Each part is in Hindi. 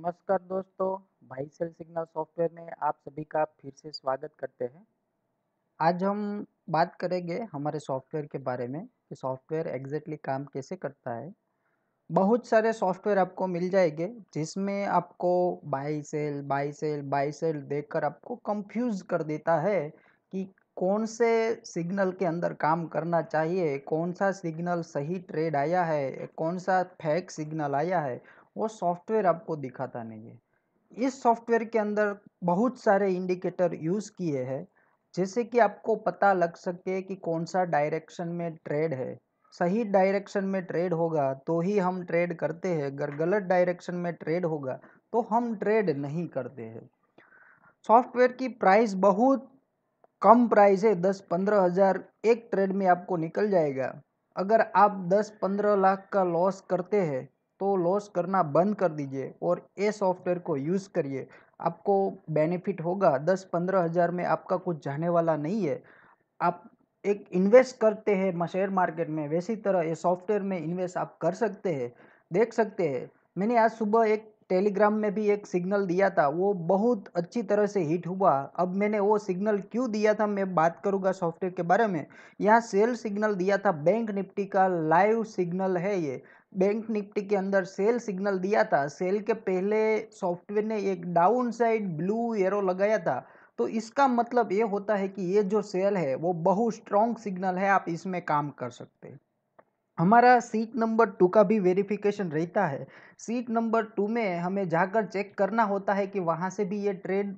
नमस्कार दोस्तों भाई सेल सिग्नल सॉफ्टवेयर में आप सभी का फिर से स्वागत करते हैं आज हम बात करेंगे हमारे सॉफ्टवेयर के बारे में कि सॉफ्टवेयर एग्जैक्टली काम कैसे करता है बहुत सारे सॉफ्टवेयर आपको मिल जाएंगे जिसमें आपको buy sell buy sell buy sell देख कर आपको कंफ्यूज कर देता है कि कौन से सिग्नल के अंदर काम करना चाहिए कौन सा सिग्नल सही ट्रेड आया है कौन सा फेक सिग्नल आया है वो सॉफ्टवेयर आपको दिखाता नहीं है इस सॉफ्टवेयर के अंदर बहुत सारे इंडिकेटर यूज़ किए हैं जैसे कि आपको पता लग सके कि कौन सा डायरेक्शन में ट्रेड है सही डायरेक्शन में ट्रेड होगा तो ही हम ट्रेड करते हैं अगर गलत डायरेक्शन में ट्रेड होगा तो हम ट्रेड नहीं करते हैं सॉफ्टवेयर की प्राइस बहुत कम प्राइस है दस पंद्रह हज़ार एक ट्रेड में आपको निकल जाएगा अगर आप दस पंद्रह लाख का लॉस करते हैं तो लॉस करना बंद कर दीजिए और ये सॉफ्टवेयर को यूज़ करिए आपको बेनिफिट होगा दस पंद्रह हज़ार में आपका कुछ जाने वाला नहीं है आप एक इन्वेस्ट करते हैं शेयर मार्केट में वैसी तरह ये सॉफ्टवेयर में इन्वेस्ट आप कर सकते हैं देख सकते हैं मैंने आज सुबह एक टेलीग्राम में भी एक सिग्नल दिया था वो बहुत अच्छी तरह से हिट हुआ अब मैंने वो सिग्नल क्यों दिया था मैं बात करूंगा सॉफ्टवेयर के बारे में यहाँ सेल सिग्नल दिया था बैंक निफ्टी का लाइव सिग्नल है ये बैंक निफ्टी के अंदर सेल सिग्नल दिया था सेल के पहले सॉफ्टवेयर ने एक डाउन साइड ब्लू एरो लगाया था तो इसका मतलब ये होता है कि ये जो सेल है वो बहुत स्ट्रॉन्ग सिग्नल है आप इसमें काम कर सकते हैं हमारा सीट नंबर टू का भी वेरिफिकेशन रहता है सीट नंबर टू में हमें जाकर चेक करना होता है कि वहाँ से भी ये ट्रेन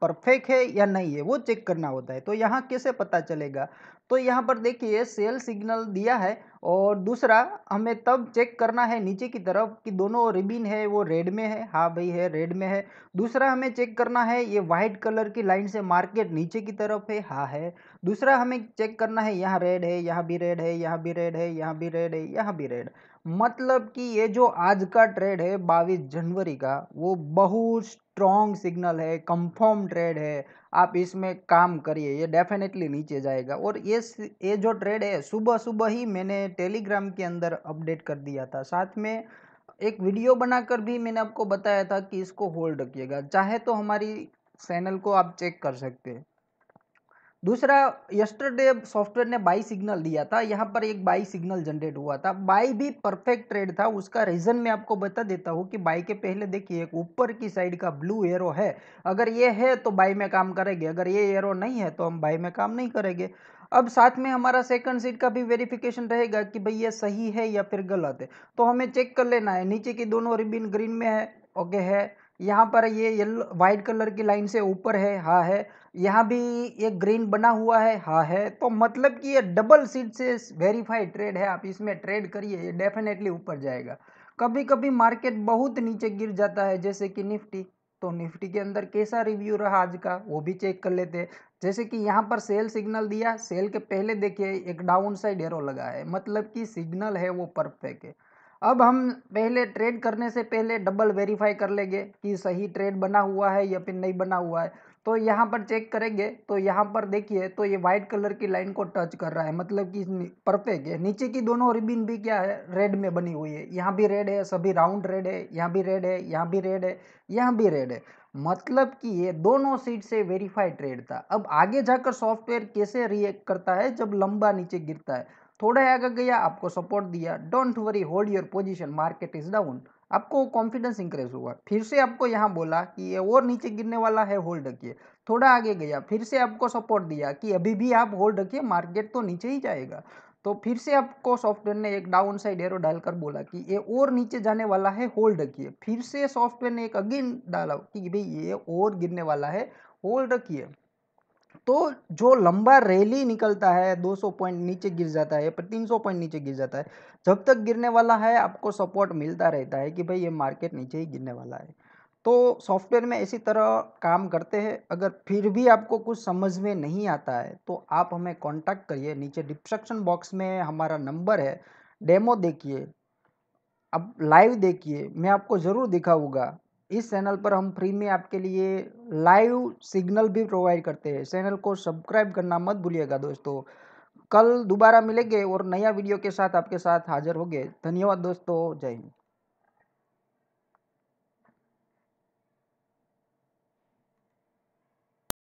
परफेक्ट है या नहीं है वो चेक करना होता है तो यहाँ कैसे पता चलेगा तो यहाँ पर देखिए सेल सिग्नल दिया है और दूसरा हमें तब चेक करना है नीचे की तरफ कि दोनों रिबिन है वो रेड में है हाँ भाई है रेड में है दूसरा हमें चेक करना है ये वाइट कलर की लाइन से मार्केट नीचे की तरफ है हाँ है दूसरा हमें चेक करना है यहाँ रेड है यहाँ भी रेड है यहाँ भी रेड है यहाँ भी रेड है यहाँ भी रेड मतलब कि ये जो आज का ट्रेड है बाईस जनवरी का वो बहुत स्ट्रॉन्ग सिग्नल है कंफर्म ट्रेड है आप इसमें काम करिए ये डेफिनेटली नीचे जाएगा और ये ये जो ट्रेड है सुबह सुबह ही मैंने टेलीग्राम के अंदर अपडेट कर दिया था साथ में एक वीडियो बनाकर भी मैंने आपको बताया था कि इसको होल्ड रखिएगा चाहे तो हमारी चैनल को आप चेक कर सकते हैं दूसरा यस्टरडे सॉफ्टवेयर ने बाई सिग्नल दिया था यहाँ पर एक बाई सिग्नल जनरेट हुआ था बाई भी परफेक्ट ट्रेड था उसका रीज़न मैं आपको बता देता हूँ कि बाई के पहले देखिए एक ऊपर की साइड का ब्लू एरो है अगर ये है तो बाई में काम करेंगे अगर ये एरो नहीं है तो हम बाई में काम नहीं करेंगे अब साथ में हमारा सेकंड सीट का भी वेरिफिकेशन रहेगा कि भाई ये सही है या फिर गलत है तो हमें चेक कर लेना है नीचे की दोनों रिबिन ग्रीन में है ओके है यहाँ पर ये येलो वाइट कलर की लाइन से ऊपर है हा है यहाँ भी ये ग्रीन बना हुआ है हा है तो मतलब कि ये डबल सीट से वेरीफाइड ट्रेड है आप इसमें ट्रेड करिए ये डेफिनेटली ऊपर जाएगा कभी कभी मार्केट बहुत नीचे गिर जाता है जैसे कि निफ्टी तो निफ्टी के अंदर कैसा रिव्यू रहा आज का वो भी चेक कर लेते हैं जैसे कि यहाँ पर सेल सिग्नल दिया सेल के पहले देखिए एक डाउन साइड एरो लगा है मतलब कि सिग्नल है वो परफेक्ट है अब हम पहले ट्रेड करने से पहले डबल वेरीफाई कर लेंगे कि सही ट्रेड बना हुआ है या फिर नहीं बना हुआ है तो यहाँ पर चेक करेंगे तो यहाँ पर देखिए तो ये वाइट कलर की लाइन को टच कर रहा है मतलब कि परफेक्ट है नीचे की दोनों रिबिन भी क्या है रेड में बनी हुई है यहाँ भी रेड है सभी राउंड रेड है यहाँ भी रेड है यहाँ भी रेड है यहाँ भी रेड है मतलब कि ये दोनों सीट से वेरीफाइड ट्रेड था अब आगे जाकर सॉफ्टवेयर कैसे रिएक्ट करता है जब लंबा नीचे गिरता है थोड़ा आगे गया आपको सपोर्ट दिया don't worry hold your position market is down आपको कॉन्फिडेंस इंक्रीज हुआ फिर से आपको यहाँ बोला कि ये और नीचे गिरने वाला है होल्ड रखिए थोड़ा आगे गया फिर से आपको सपोर्ट दिया कि अभी भी आप होल्ड रखिए मार्केट तो नीचे ही जाएगा तो फिर से आपको सॉफ्टवेयर ने एक डाउन साइड एरो डालकर बोला कि ये और नीचे जाने वाला है होल्ड रखिए फिर से सॉफ्टवेयर ने एक अगेन डाला कि भाई ये और गिरने वाला है होल्ड रखिए तो जो लंबा रैली निकलता है 200 पॉइंट नीचे गिर जाता है या तीन पॉइंट नीचे गिर जाता है जब तक गिरने वाला है आपको सपोर्ट मिलता रहता है कि भाई ये मार्केट नीचे ही गिरने वाला है तो सॉफ्टवेयर में इसी तरह काम करते हैं अगर फिर भी आपको कुछ समझ में नहीं आता है तो आप हमें कांटेक्ट करिए नीचे डिस्क्रिप्शन बॉक्स में हमारा नंबर है डेमो देखिए अब लाइव देखिए मैं आपको ज़रूर दिखाऊंगा इस चैनल पर हम फ्री में आपके लिए लाइव सिग्नल भी प्रोवाइड करते हैं चैनल को सब्सक्राइब करना मत भूलिएगा दोस्तों कल दोबारा मिलेंगे और नया वीडियो के साथ आपके साथ हाजिर होंगे धन्यवाद दोस्तों जय हिंद